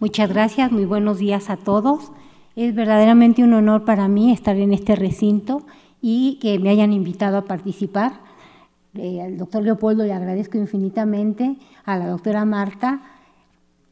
Muchas gracias, muy buenos días a todos. Es verdaderamente un honor para mí estar en este recinto y que me hayan invitado a participar. Eh, al doctor Leopoldo le agradezco infinitamente, a la doctora Marta,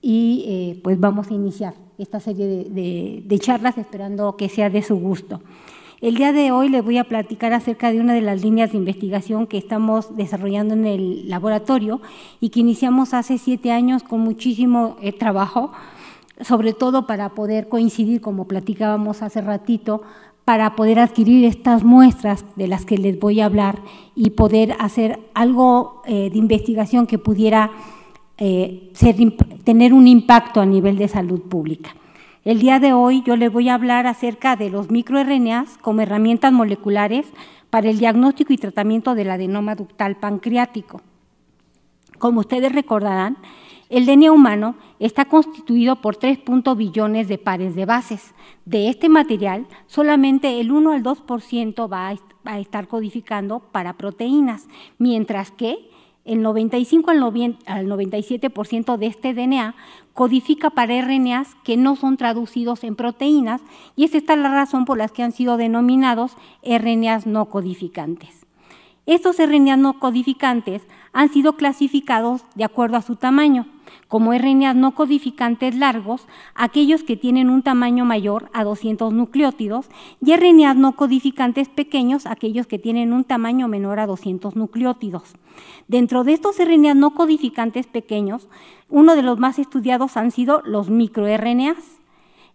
y eh, pues vamos a iniciar esta serie de charlas esperando que sea de su gusto. El día de hoy les voy a platicar acerca de una de las líneas de investigación que estamos desarrollando en el laboratorio y que iniciamos hace siete años con muchísimo eh, trabajo, sobre todo para poder coincidir, como platicábamos hace ratito, para poder adquirir estas muestras de las que les voy a hablar y poder hacer algo eh, de investigación que pudiera eh, tener un impacto a nivel de salud pública. El día de hoy yo les voy a hablar acerca de los microRNAs como herramientas moleculares para el diagnóstico y tratamiento del adenoma ductal pancreático. Como ustedes recordarán, el DNA humano está constituido por 3. billones de pares de bases. De este material, solamente el 1 al 2% va a estar codificando para proteínas, mientras que el 95 al 97% de este DNA codifica para RNAs que no son traducidos en proteínas y es esta la razón por la que han sido denominados RNAs no codificantes. Estos RNAs no codificantes han sido clasificados de acuerdo a su tamaño como RNAs no codificantes largos, aquellos que tienen un tamaño mayor a 200 nucleótidos, y RNAs no codificantes pequeños, aquellos que tienen un tamaño menor a 200 nucleótidos. Dentro de estos RNAs no codificantes pequeños, uno de los más estudiados han sido los microRNAs.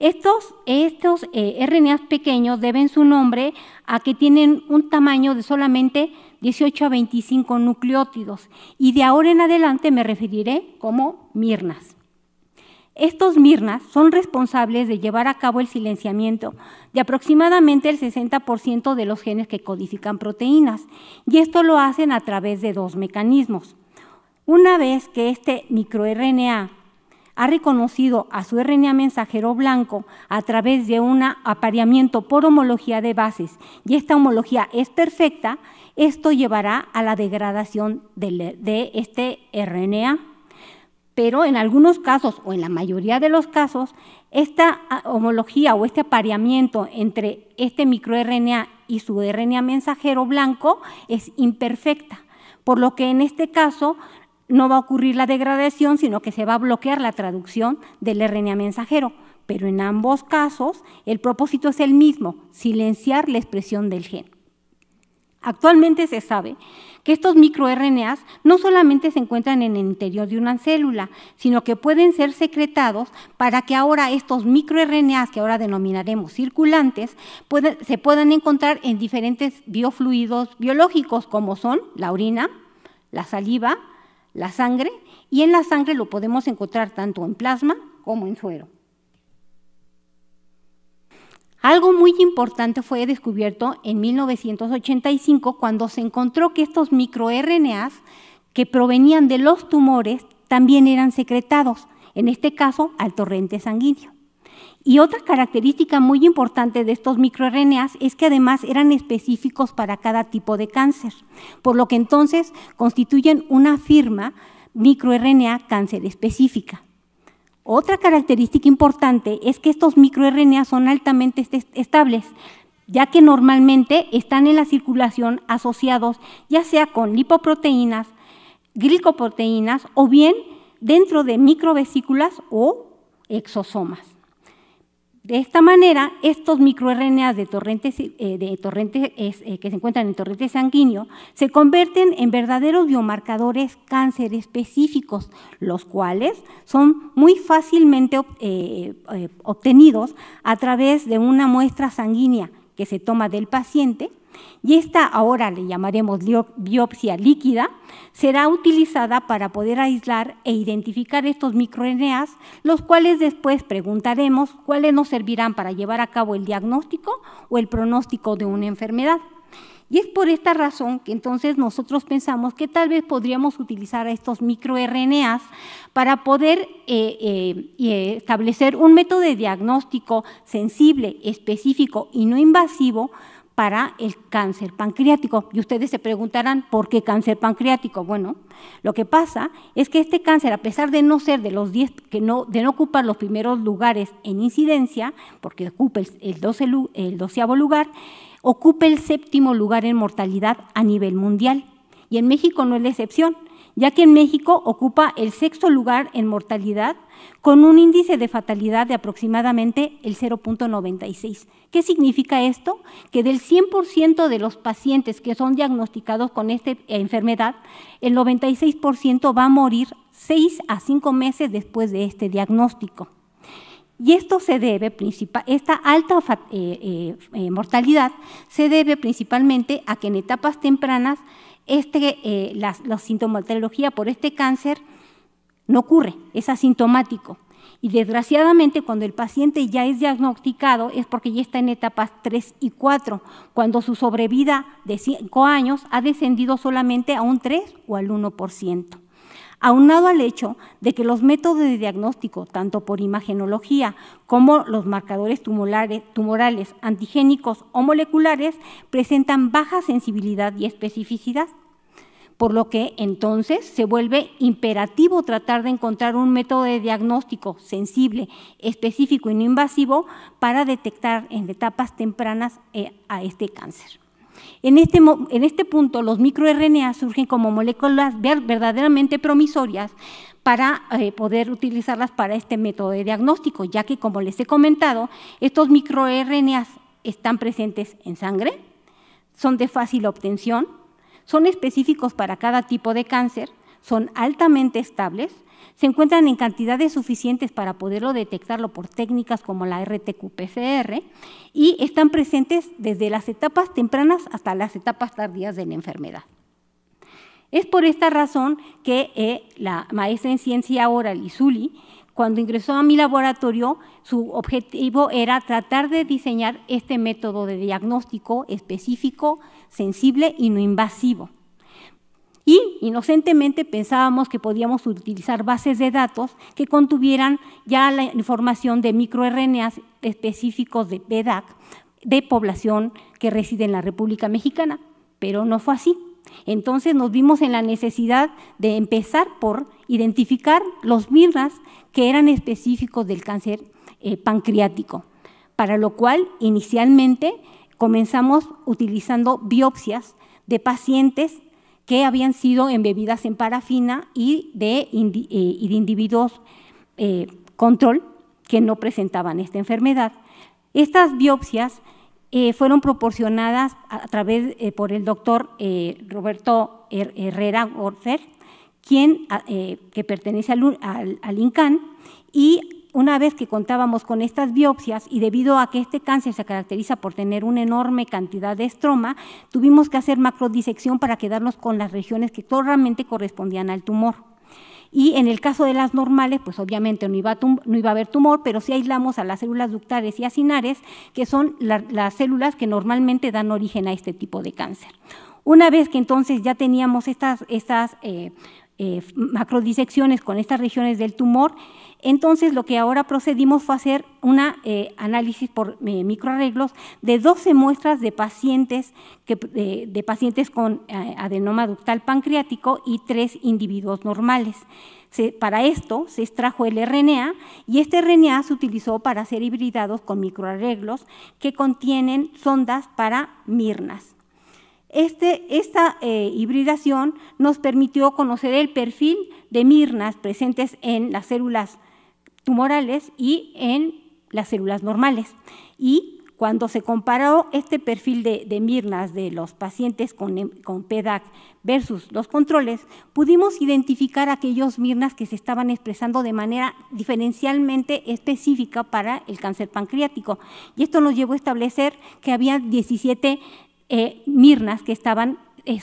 Estos, estos eh, RNAs pequeños deben su nombre a que tienen un tamaño de solamente 18 a 25 nucleótidos y de ahora en adelante me referiré como mirnas. Estos mirnas son responsables de llevar a cabo el silenciamiento de aproximadamente el 60% de los genes que codifican proteínas y esto lo hacen a través de dos mecanismos. Una vez que este microRNA ha reconocido a su RNA mensajero blanco a través de un apareamiento por homología de bases y esta homología es perfecta, esto llevará a la degradación de, este RNA. Pero en algunos casos, o en la mayoría de los casos, esta ah, homología o este apareamiento entre este microRNA y su RNA mensajero blanco es imperfecta. Por lo que en este caso no va a ocurrir la degradación, sino que se va a bloquear la traducción del RNA mensajero. Pero en ambos casos, el propósito es el mismo, silenciar la expresión del gen. Actualmente se sabe que estos microRNAs no solamente se encuentran en el interior de una célula, sino que pueden ser secretados para que ahora estos microRNAs, que ahora denominaremos circulantes, se puedan encontrar en diferentes biofluidos biológicos, como son la orina, la saliva, la sangre, y en la sangre lo podemos encontrar tanto en plasma como en suero. Algo muy importante fue descubierto en 1985 cuando se encontró que estos microRNAs que provenían de los tumores también eran secretados, en este caso al torrente sanguíneo. Y otra característica muy importante de estos microRNAs es que además eran específicos para cada tipo de cáncer, por lo que entonces constituyen una firma microRNA cáncer específica. Otra característica importante es que estos microRNA son altamente estables, ya que normalmente están en la circulación asociados ya sea con lipoproteínas, glicoproteínas o bien dentro de microvesículas o exosomas. De esta manera, estos microRNAs de torrentes, eh, de torrentes eh, que se encuentran en torrente sanguíneo se convierten en verdaderos biomarcadores cáncer específicos, los cuales son muy fácilmente eh, obtenidos a través de una muestra sanguínea que se toma del paciente y esta, ahora le llamaremos biopsia líquida, será utilizada para poder aislar e identificar estos microRNAs, los cuales después preguntaremos cuáles nos servirán para llevar a cabo el diagnóstico o el pronóstico de una enfermedad. Y es por esta razón que entonces nosotros pensamos que tal vez podríamos utilizar estos microRNAs para poder eh, eh, eh, establecer un método de diagnóstico sensible, específico y no invasivo para el cáncer pancreático. Y ustedes se preguntarán, ¿por qué cáncer pancreático? Bueno, lo que pasa es que este cáncer, a pesar de no ser de los 10, que no, de no ocupar los primeros lugares en incidencia, porque ocupa el, doceavo el lugar, ocupa el séptimo lugar en mortalidad a nivel mundial. Y en México no es la excepción, ya que en México ocupa el sexto lugar en mortalidad con un índice de fatalidad de aproximadamente el 0.96. ¿Qué significa esto? Que del 100% de los pacientes que son diagnosticados con esta enfermedad, el 96% va a morir 6 a 5 meses después de este diagnóstico. Y esto se debe, esta alta eh, eh, eh, mortalidad se debe principalmente a que en etapas tempranas este, la sintomatología por este cáncer no ocurre, es asintomático. Y desgraciadamente cuando el paciente ya es diagnosticado es porque ya está en etapas 3 y 4, cuando su sobrevida de 5 años ha descendido solamente a un 3 o al 1% aunado al hecho de que los métodos de diagnóstico, tanto por imagenología como los marcadores tumorales, tumorales antigénicos o moleculares, presentan baja sensibilidad y especificidad por lo que entonces se vuelve imperativo tratar de encontrar un método de diagnóstico sensible, específico y no invasivo para detectar en etapas tempranas eh, a este cáncer. En este, en este punto, los microRNA surgen como moléculas verdaderamente promisorias para eh, poder utilizarlas para este método de diagnóstico, ya que, como les he comentado, estos microRNAs están presentes en sangre, son de fácil obtención, son específicos para cada tipo de cáncer, son altamente estables, se encuentran en cantidades suficientes para poderlo detectarlo por técnicas como la RTQ-PCR y están presentes desde las etapas tempranas hasta las etapas tardías de la enfermedad. Es por esta razón que eh, la maestra en ciencia oral, Izuli, cuando ingresó a mi laboratorio, su objetivo era tratar de diseñar este método de diagnóstico específico, sensible y no invasivo. Y inocentemente pensábamos que podíamos utilizar bases de datos que contuvieran ya la información de microRNAs específicos de PEDAC de población que reside en la República Mexicana, pero no fue así. Entonces nos vimos en la necesidad de empezar por identificar los mirnas que eran específicos del cáncer eh, pancreático, para lo cual inicialmente comenzamos utilizando biopsias de pacientes que habían sido embebidas en parafina y de, eh, individuos eh, control que no presentaban esta enfermedad. Estas biopsias eh, fueron proporcionadas a través por el doctor Roberto Herrera gorfer quien, ah, que pertenece al, al, al INCAN, y una vez que contábamos con estas biopsias y debido a que este cáncer se caracteriza por tener una enorme cantidad de estroma, tuvimos que hacer macrodisección para quedarnos con las regiones que realmente correspondían al tumor. Y en el caso de las normales, pues obviamente no iba a, no iba a haber tumor, pero sí aislamos a las células ductales y acinares, que son las células que normalmente dan origen a este tipo de cáncer. Una vez que entonces ya teníamos estas, estas eh, eh, macrodisecciones con estas regiones del tumor, entonces lo que ahora procedimos fue hacer un eh, análisis por eh, microarreglos de 12 muestras de pacientes, de pacientes con adenoma ductal pancreático y tres individuos normales. para esto se extrajo el RNA y este RNA se utilizó para ser hibridados con microarreglos que contienen sondas para mirnas. Este, esta eh, hibridación nos permitió conocer el perfil de mirnas presentes en las células tumorales y en las células normales. Y cuando se comparó este perfil de, mirnas de los pacientes con, em, PEDAC versus los controles, pudimos identificar aquellos mirnas que se estaban expresando de manera diferencialmente específica para el cáncer pancreático. Y esto nos llevó a establecer que había 17 eh, mirnas que estaban, eh,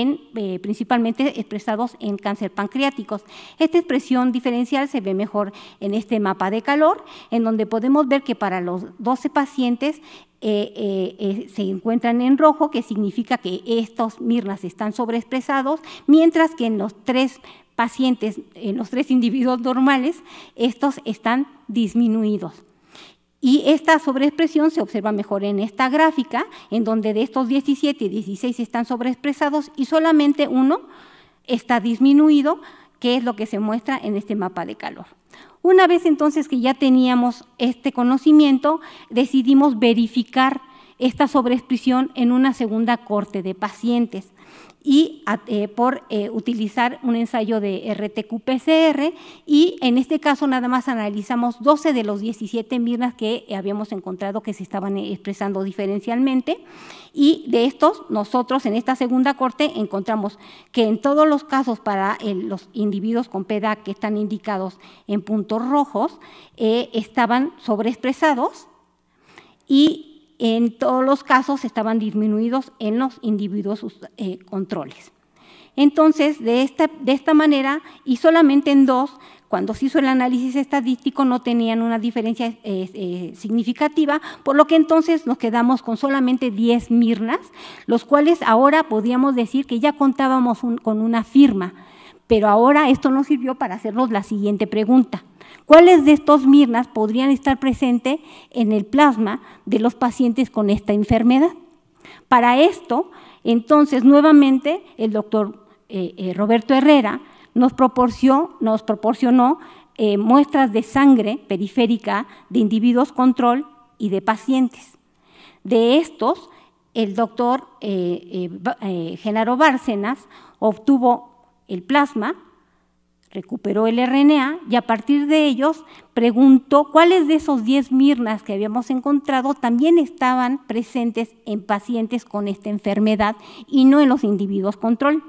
en, eh, principalmente expresados en cáncer pancreáticos. Esta expresión diferencial se ve mejor en este mapa de calor, en donde podemos ver que para los 12 pacientes se encuentran en rojo, que significa que estos mirnas están sobreexpresados, mientras que en los tres pacientes, en los tres individuos normales, estos están disminuidos. Y esta sobreexpresión se observa mejor en esta gráfica, en donde de estos 17 y 16 están sobreexpresados y solamente uno está disminuido, que es lo que se muestra en este mapa de calor. Una vez entonces que ya teníamos este conocimiento, decidimos verificar esta sobreexpresión en una segunda corte de pacientes y eh, por eh, utilizar un ensayo de RTQ-PCR y en este caso nada más analizamos 12 de los 17 mirnas que habíamos encontrado que se estaban eh, expresando diferencialmente y de estos nosotros en esta segunda corte encontramos que en todos los casos para los individuos con peda que están indicados en puntos rojos estaban sobreexpresados y en todos los casos estaban disminuidos en los individuos eh, controles. Entonces, de esta, de esta manera, y solamente en dos, cuando se hizo el análisis estadístico, no tenían una diferencia eh, eh, significativa, por lo que entonces nos quedamos con solamente 10 mirnas, los cuales ahora podíamos decir que ya contábamos con una firma, pero ahora esto nos sirvió para hacernos la siguiente pregunta. ¿Cuáles de estos mirnas podrían estar presentes en el plasma de los pacientes con esta enfermedad? Para esto, entonces, nuevamente, el doctor eh, eh, Roberto Herrera nos proporcionó, eh, muestras de sangre periférica de individuos control y de pacientes. De estos, el doctor Genaro Bárcenas obtuvo el plasma recuperó el RNA y a partir de ellos preguntó cuáles de esos 10 mirnas que habíamos encontrado también estaban presentes en pacientes con esta enfermedad y no en los individuos control.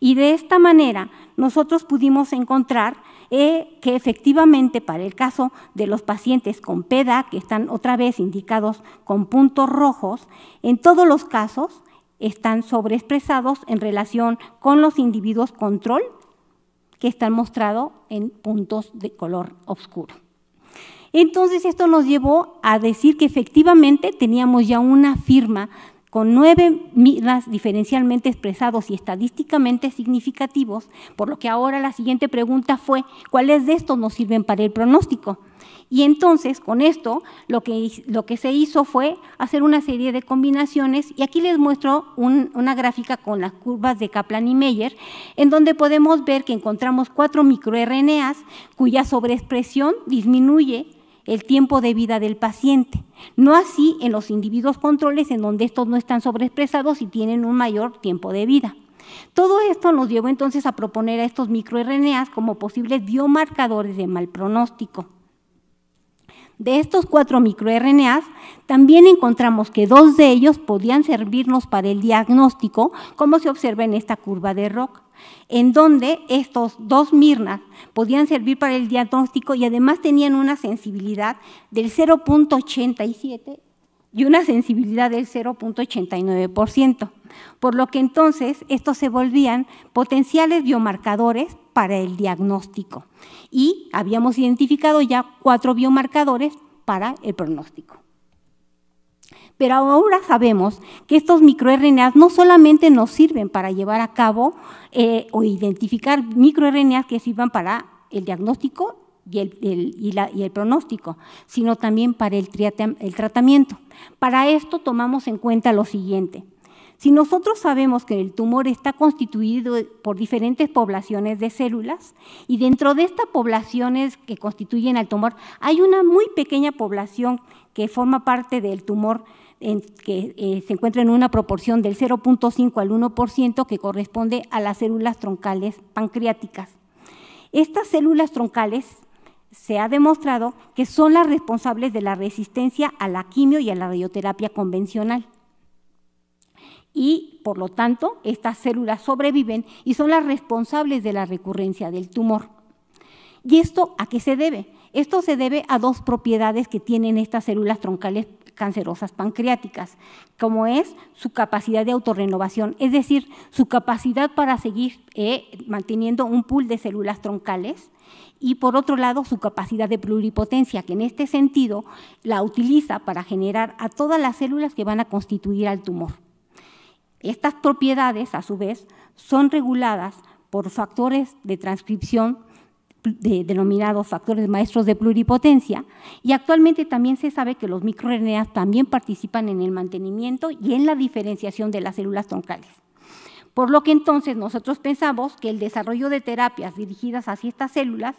Y de esta manera nosotros pudimos encontrar eh, que efectivamente para el caso de los pacientes con PEDA, que están otra vez indicados con puntos rojos, en todos los casos están sobreexpresados en relación con los individuos control que están mostrados en puntos de color oscuro. Entonces esto nos llevó a decir que efectivamente teníamos ya una firma con nueve miras diferencialmente expresados y estadísticamente significativos, por lo que ahora la siguiente pregunta fue, ¿cuáles de estos nos sirven para el pronóstico? Y entonces, con esto, lo que, lo que, se hizo fue hacer una serie de combinaciones, y aquí les muestro una gráfica con las curvas de Kaplan y Meyer, en donde podemos ver que encontramos cuatro microRNAs cuya sobreexpresión disminuye el tiempo de vida del paciente. No así en los individuos controles, en donde estos no están sobreexpresados y tienen un mayor tiempo de vida. Todo esto nos llevó entonces a proponer a estos microRNAs como posibles biomarcadores de mal pronóstico. De estos cuatro microRNAs, también encontramos que dos de ellos podían servirnos para el diagnóstico, como se observa en esta curva de ROC, en donde estos dos mirnas podían servir para el diagnóstico y además tenían una sensibilidad del 0.87 y una sensibilidad del 0.89%, por lo que entonces estos se volvían potenciales biomarcadores para el diagnóstico. Y habíamos identificado ya cuatro biomarcadores para el pronóstico. Pero ahora sabemos que estos microRNAs no solamente nos sirven para llevar a cabo eh, o identificar microRNAs que sirvan para el diagnóstico y el, y el, pronóstico, sino también para el, el tratamiento. Para esto tomamos en cuenta lo siguiente. Si nosotros sabemos que el tumor está constituido por diferentes poblaciones de células y dentro de estas poblaciones que constituyen al tumor hay una muy pequeña población que forma parte del tumor que eh, se encuentra en una proporción del 0.5 al 1% que corresponde a las células troncales pancreáticas. Estas células troncales se ha demostrado que son las responsables de la resistencia a la quimio y a la radioterapia convencional y por lo tanto estas células sobreviven y son las responsables de la recurrencia del tumor. ¿Y esto a qué se debe? Esto se debe a dos propiedades que tienen estas células troncales cancerosas pancreáticas, como es su capacidad de autorrenovación, es decir, su capacidad para seguir eh, manteniendo un pool de células troncales y por otro lado su capacidad de pluripotencia, que en este sentido la utiliza para generar a todas las células que van a constituir al tumor. Estas propiedades, a su vez, son reguladas por factores de transcripción denominados factores maestros de pluripotencia, y actualmente también se sabe que los microRNAs también participan en el mantenimiento y en la diferenciación de las células troncales. Por lo que entonces nosotros pensamos que el desarrollo de terapias dirigidas hacia estas células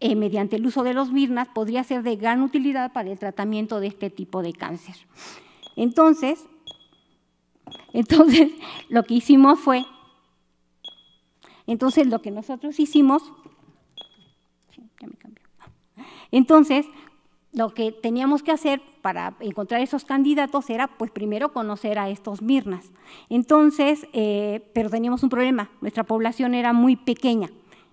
eh, mediante el uso de los VIRNAS, podría ser de gran utilidad para el tratamiento de este tipo de cáncer. Entonces, entonces, lo que hicimos fue, entonces lo que nosotros hicimos, Entonces, lo que teníamos que hacer para encontrar esos candidatos era, pues primero conocer a estos Mirnas. Entonces, eh, pero teníamos un problema, nuestra población era muy pequeña,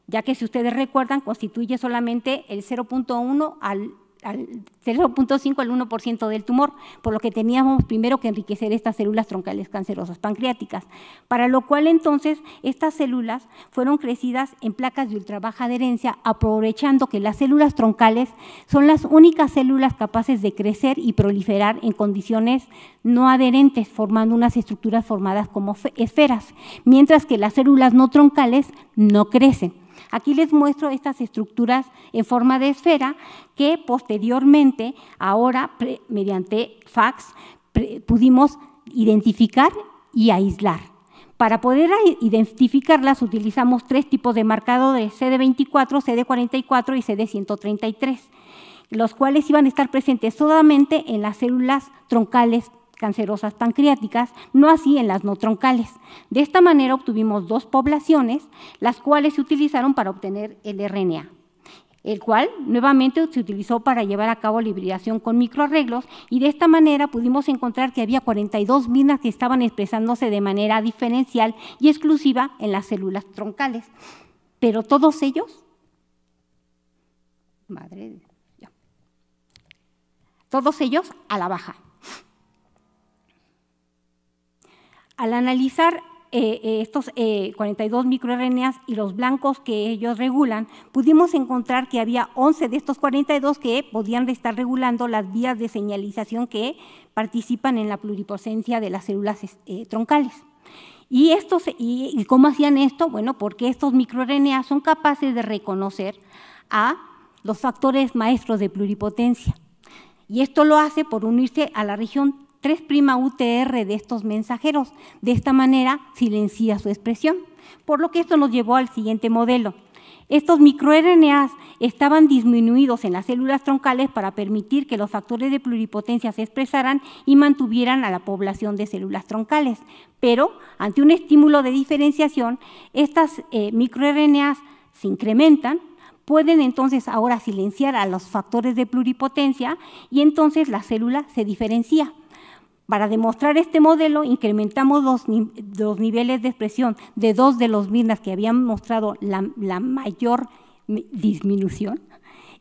ya que si ustedes recuerdan, constituye solamente el 0.1 al al 0.5 al 1% del tumor, por lo que teníamos primero que enriquecer estas células troncales cancerosas pancreáticas, para lo cual entonces estas células fueron crecidas en placas de ultra baja adherencia, aprovechando que las células troncales son las únicas células capaces de crecer y proliferar en condiciones no adherentes, formando unas estructuras formadas como esferas, mientras que las células no troncales no crecen. Aquí les muestro estas estructuras en forma de esfera que posteriormente, ahora mediante fax, pudimos identificar y aislar. Para poder identificarlas utilizamos tres tipos de de CD24, CD44 y CD133, los cuales iban a estar presentes solamente en las células troncales cancerosas pancreáticas, no así en las no troncales. De esta manera obtuvimos dos poblaciones, las cuales se utilizaron para obtener el RNA el cual nuevamente se utilizó para llevar a cabo la hibridación con microarreglos y de esta manera pudimos encontrar que había 42 minas que estaban expresándose de manera diferencial y exclusiva en las células troncales. Pero todos ellos, madre todos ellos a la baja. Al analizar eh, eh, estos 42 eh, microRNAs y los blancos que ellos regulan, pudimos encontrar que había 11 de estos 42 que podían estar regulando las vías de señalización que participan en la pluripotencia de las células troncales. Y, estos, y, cómo hacían esto? Bueno, porque estos microRNAs son capaces de reconocer a los factores maestros de pluripotencia. Y esto lo hace por unirse a la región 3' UTR de estos mensajeros. De esta manera silencia su expresión, por lo que esto nos llevó al siguiente modelo. Estos microRNAs estaban disminuidos en las células troncales para permitir que los factores de pluripotencia se expresaran y mantuvieran a la población de células troncales. Pero, ante un estímulo de diferenciación, estas eh, microRNAs se incrementan, pueden entonces ahora silenciar a los factores de pluripotencia y entonces la célula se diferencia. Para demostrar este modelo, incrementamos los, niveles de expresión de dos de los minas que habían mostrado la, mayor disminución.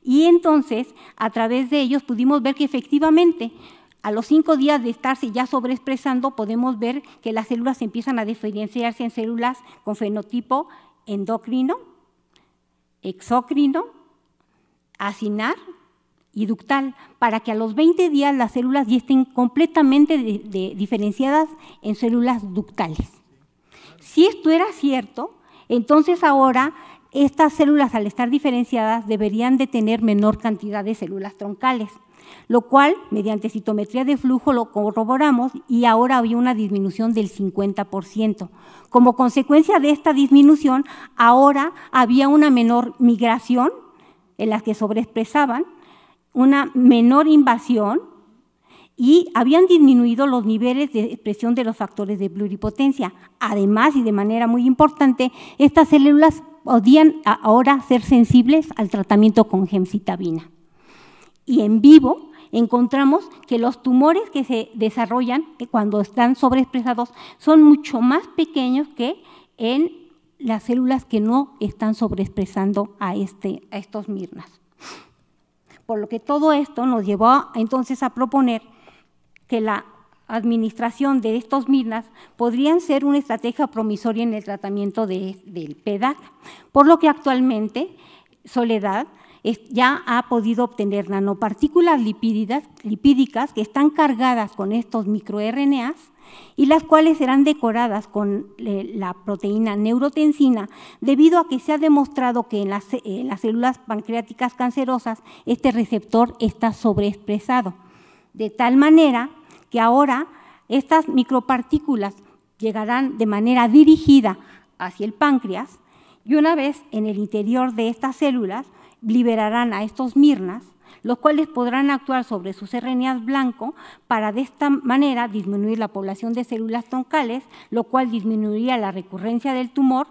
Y entonces, a través de ellos, pudimos ver que efectivamente a los cinco días de estarse ya sobreexpresando, podemos ver que las células empiezan a diferenciarse en células con fenotipo endocrino, exocrino, acinar y ductal, para que a los 20 días las células ya estén completamente diferenciadas en células ductales. Si esto era cierto, entonces ahora estas células al estar diferenciadas deberían de tener menor cantidad de células troncales, lo cual mediante citometría de flujo lo corroboramos y ahora había una disminución del 50%. Como consecuencia de esta disminución, ahora había una menor migración en las que sobreexpresaban una menor invasión y habían disminuido los niveles de expresión de los factores de pluripotencia. Además, y de manera muy importante, estas células podían ahora ser sensibles al tratamiento con gemcitabina. Y en vivo encontramos que los tumores que se desarrollan eh, cuando están sobreexpresados son mucho más pequeños que en las células que no están sobreexpresando a, este, a estos mirnas. Por lo que todo esto nos llevó entonces a proponer que la administración de estos minas podrían ser una estrategia promisoria en el tratamiento del PEDAC, por lo que actualmente Soledad ya ha podido obtener nanopartículas lipídicas que están cargadas con estos microRNAs y las cuales serán decoradas con eh, la proteína neurotensina debido a que se ha demostrado que eh, en las, células pancreáticas cancerosas este receptor está sobreexpresado. De tal manera que ahora estas micropartículas llegarán de manera dirigida hacia el páncreas y una vez en el interior de estas células liberarán a estos mirnas los cuales podrán actuar sobre sus RNAs blanco para de esta manera disminuir la población de células troncales, lo cual disminuiría la recurrencia del tumor,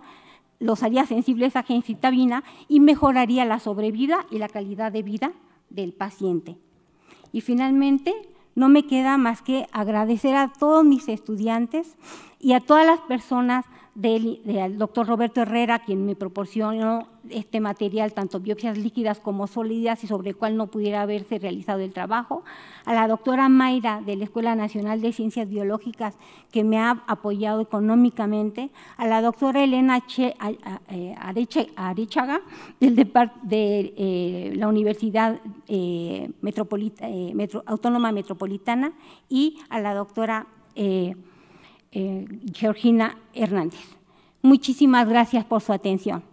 los haría sensibles a gencitabina y mejoraría la sobrevida y la calidad de vida del paciente. Y finalmente, no me queda más que agradecer a todos mis estudiantes y a todas las personas del, doctor Roberto Herrera, quien me proporcionó este material, tanto biopsias líquidas como sólidas, y sobre el cual no pudiera haberse realizado el trabajo, a la doctora Mayra de la Escuela Nacional de Ciencias Biológicas, que me ha apoyado económicamente, a la doctora Elena eh, Arechaga del de eh, la Universidad eh, Autónoma Metropolitana y a la doctora... Eh, Georgina Hernández. Muchísimas gracias por su atención.